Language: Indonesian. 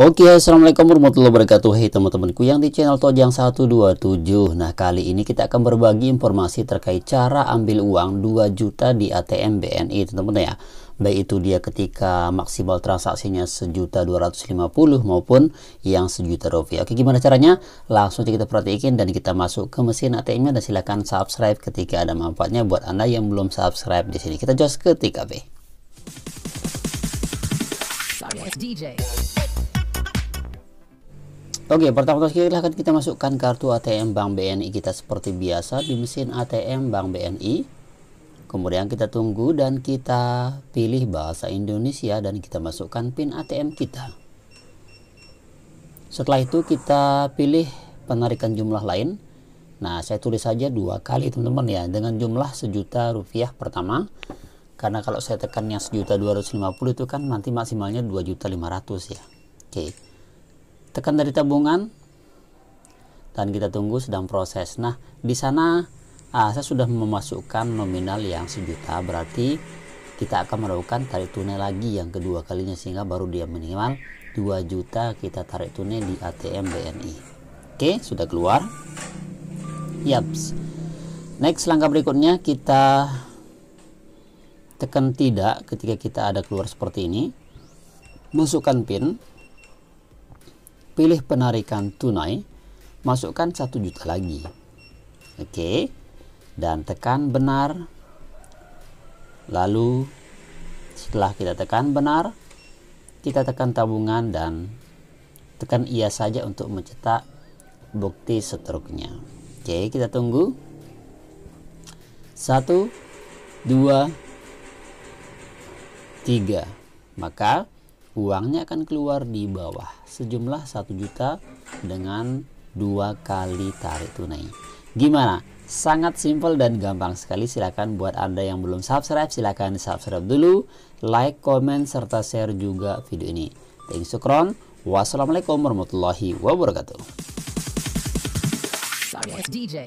Oke, okay, Assalamualaikum warahmatullahi wabarakatuh. Hei teman-temanku yang di channel Tojang 127. Nah, kali ini kita akan berbagi informasi terkait cara ambil uang 2 juta di ATM BNI, teman-teman ya. Baik itu dia ketika maksimal transaksinya sejuta 250 maupun yang sejuta rupiah. Oke, gimana caranya? Langsung aja kita perhatikan dan kita masuk ke mesin ATM-nya dan silakan subscribe ketika ada manfaatnya buat Anda yang belum subscribe di sini. Kita jos ke TKB. DJ. Oke, okay, pertama kali silahkan kita masukkan kartu ATM Bank BNI kita seperti biasa di mesin ATM Bank BNI. Kemudian kita tunggu dan kita pilih bahasa Indonesia dan kita masukkan PIN ATM kita. Setelah itu kita pilih penarikan jumlah lain. Nah, saya tulis saja dua kali teman-teman ya dengan jumlah sejuta rupiah pertama. Karena kalau saya tekan yang sejuta 250 itu kan nanti maksimalnya juta 2.500 ya. Oke. Okay tekan dari tabungan dan kita tunggu sedang proses. Nah, di sana ah, saya sudah memasukkan nominal yang sejuta, berarti kita akan melakukan tarik tunai lagi yang kedua kalinya sehingga baru dia minimal 2 juta kita tarik tunai di ATM BNI. Oke, sudah keluar. Yaps. Next langkah berikutnya kita tekan tidak ketika kita ada keluar seperti ini. Masukkan PIN pilih penarikan tunai, masukkan satu juta lagi. Oke. Okay. Dan tekan benar. Lalu setelah kita tekan benar, kita tekan tabungan dan tekan iya saja untuk mencetak bukti setruknya. Oke, okay, kita tunggu. satu, dua, tiga, Maka uangnya akan keluar di bawah sejumlah 1 juta dengan dua kali tarik tunai. Gimana? Sangat simpel dan gampang sekali. Silahkan buat Anda yang belum subscribe, silahkan subscribe dulu, like, comment serta share juga video ini. Thank you, Sukron. Wassalamualaikum warahmatullahi wabarakatuh. DJ.